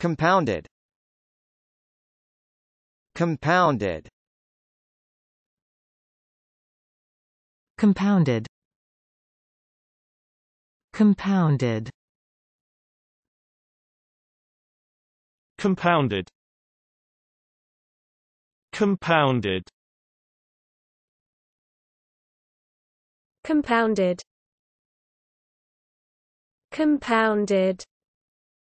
Compounded Compounded Compounded Compounded Compounded Compounded Compounded Compounded